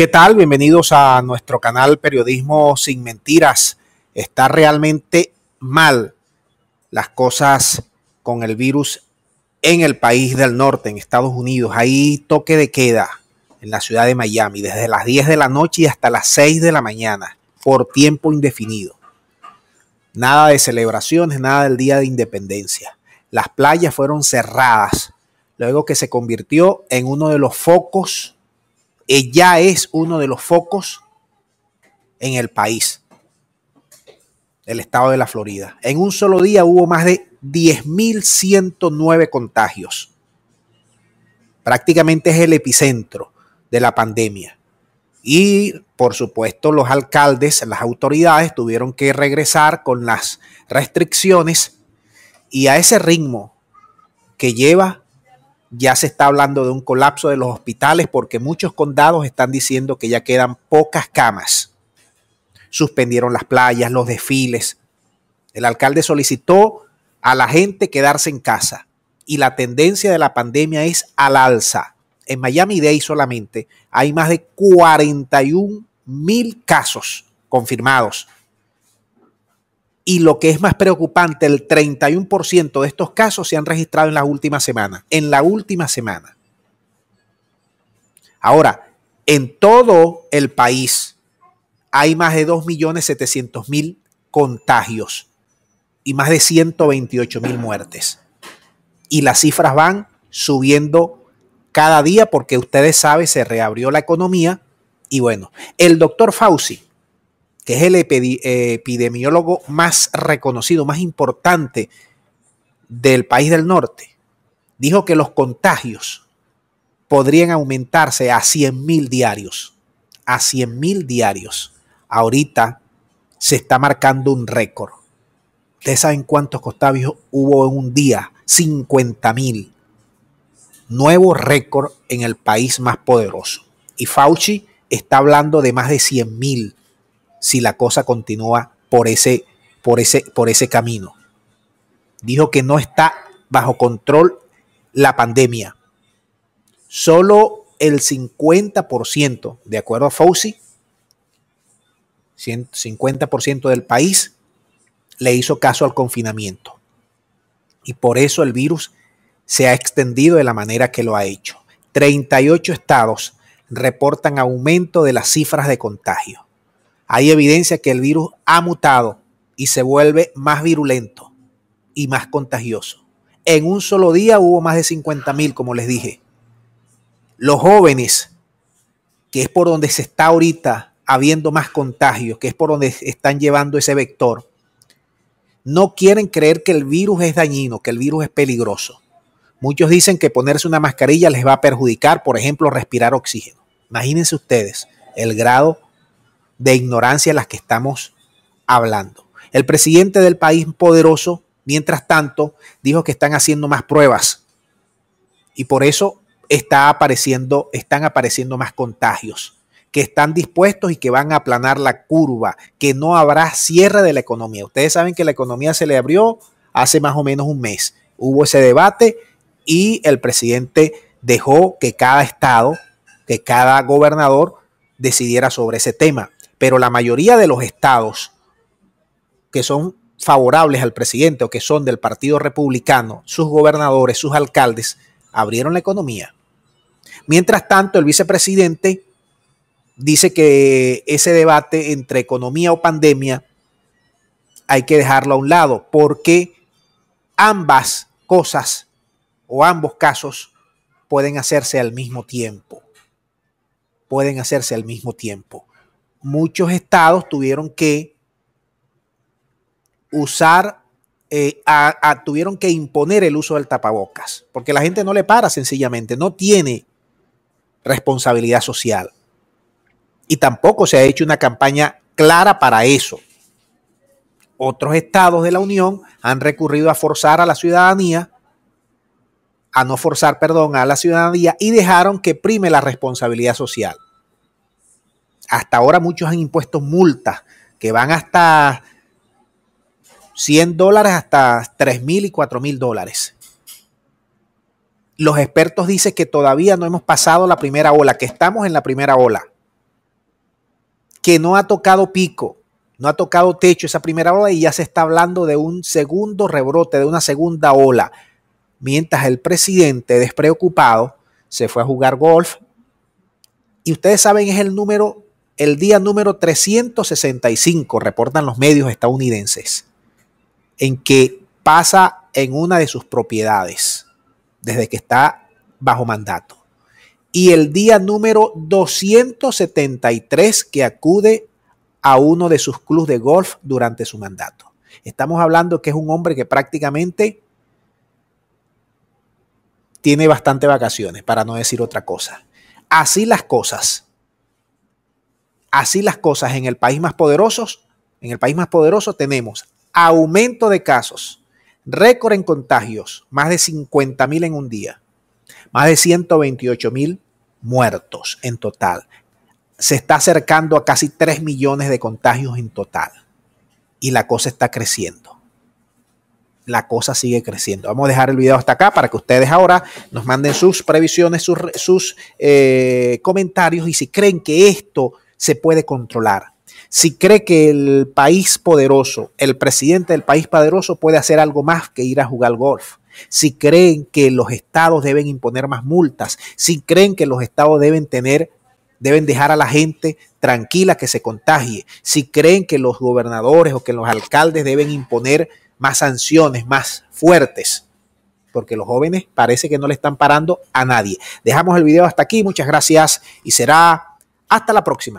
¿Qué tal? Bienvenidos a nuestro canal Periodismo sin Mentiras. Está realmente mal las cosas con el virus en el país del norte, en Estados Unidos. Hay toque de queda en la ciudad de Miami desde las 10 de la noche hasta las 6 de la mañana por tiempo indefinido. Nada de celebraciones, nada del Día de Independencia. Las playas fueron cerradas luego que se convirtió en uno de los focos ya es uno de los focos en el país, el estado de la Florida. En un solo día hubo más de 10.109 contagios. Prácticamente es el epicentro de la pandemia. Y por supuesto los alcaldes, las autoridades tuvieron que regresar con las restricciones y a ese ritmo que lleva ya se está hablando de un colapso de los hospitales porque muchos condados están diciendo que ya quedan pocas camas. Suspendieron las playas, los desfiles. El alcalde solicitó a la gente quedarse en casa y la tendencia de la pandemia es al alza. En Miami Day solamente hay más de 41 mil casos confirmados y lo que es más preocupante, el 31% de estos casos se han registrado en la última semana, en la última semana. Ahora, en todo el país hay más de 2.700.000 contagios y más de 128.000 muertes. Y las cifras van subiendo cada día porque ustedes saben, se reabrió la economía y bueno, el doctor Fauci que es el epidemiólogo más reconocido, más importante del país del norte, dijo que los contagios podrían aumentarse a 100 mil diarios, a 100 mil diarios. Ahorita se está marcando un récord. Ustedes saben cuántos contagios hubo en un día, 50 mil. Nuevo récord en el país más poderoso. Y Fauci está hablando de más de 100.000. mil si la cosa continúa por ese, por ese, por ese camino. Dijo que no está bajo control la pandemia. Solo el 50%, de acuerdo a Fauci, 50% del país le hizo caso al confinamiento. Y por eso el virus se ha extendido de la manera que lo ha hecho. 38 estados reportan aumento de las cifras de contagio hay evidencia que el virus ha mutado y se vuelve más virulento y más contagioso. En un solo día hubo más de 50 mil, como les dije. Los jóvenes, que es por donde se está ahorita habiendo más contagios, que es por donde están llevando ese vector, no quieren creer que el virus es dañino, que el virus es peligroso. Muchos dicen que ponerse una mascarilla les va a perjudicar, por ejemplo, respirar oxígeno. Imagínense ustedes el grado de ignorancia las que estamos hablando. El presidente del país poderoso, mientras tanto, dijo que están haciendo más pruebas y por eso está apareciendo, están apareciendo más contagios, que están dispuestos y que van a aplanar la curva, que no habrá cierre de la economía. Ustedes saben que la economía se le abrió hace más o menos un mes. Hubo ese debate y el presidente dejó que cada estado, que cada gobernador decidiera sobre ese tema pero la mayoría de los estados que son favorables al presidente o que son del Partido Republicano, sus gobernadores, sus alcaldes, abrieron la economía. Mientras tanto, el vicepresidente dice que ese debate entre economía o pandemia hay que dejarlo a un lado, porque ambas cosas o ambos casos pueden hacerse al mismo tiempo. Pueden hacerse al mismo tiempo muchos estados tuvieron que usar, eh, tuvieron que imponer el uso del tapabocas, porque la gente no le para sencillamente, no tiene responsabilidad social. Y tampoco se ha hecho una campaña clara para eso. Otros estados de la Unión han recurrido a forzar a la ciudadanía, a no forzar, perdón, a la ciudadanía y dejaron que prime la responsabilidad social hasta ahora muchos han impuesto multas que van hasta 100 dólares, hasta 3.000 mil y 4 mil dólares. Los expertos dicen que todavía no hemos pasado la primera ola, que estamos en la primera ola, que no ha tocado pico, no ha tocado techo esa primera ola y ya se está hablando de un segundo rebrote, de una segunda ola. Mientras el presidente despreocupado se fue a jugar golf y ustedes saben es el número el día número 365, reportan los medios estadounidenses, en que pasa en una de sus propiedades desde que está bajo mandato. Y el día número 273 que acude a uno de sus clubes de golf durante su mandato. Estamos hablando que es un hombre que prácticamente tiene bastante vacaciones, para no decir otra cosa. Así las cosas. Así las cosas en el país más poderoso, en el país más poderoso tenemos aumento de casos, récord en contagios, más de 50 mil en un día, más de 128 mil muertos en total. Se está acercando a casi 3 millones de contagios en total. Y la cosa está creciendo. La cosa sigue creciendo. Vamos a dejar el video hasta acá para que ustedes ahora nos manden sus previsiones, sus, eh, comentarios y si creen que esto se puede controlar. Si cree que el país poderoso, el presidente del país poderoso puede hacer algo más que ir a jugar golf. Si creen que los estados deben imponer más multas, si creen que los estados deben tener deben dejar a la gente tranquila que se contagie. Si creen que los gobernadores o que los alcaldes deben imponer más sanciones, más fuertes, porque los jóvenes parece que no le están parando a nadie. Dejamos el video hasta aquí, muchas gracias y será hasta la próxima.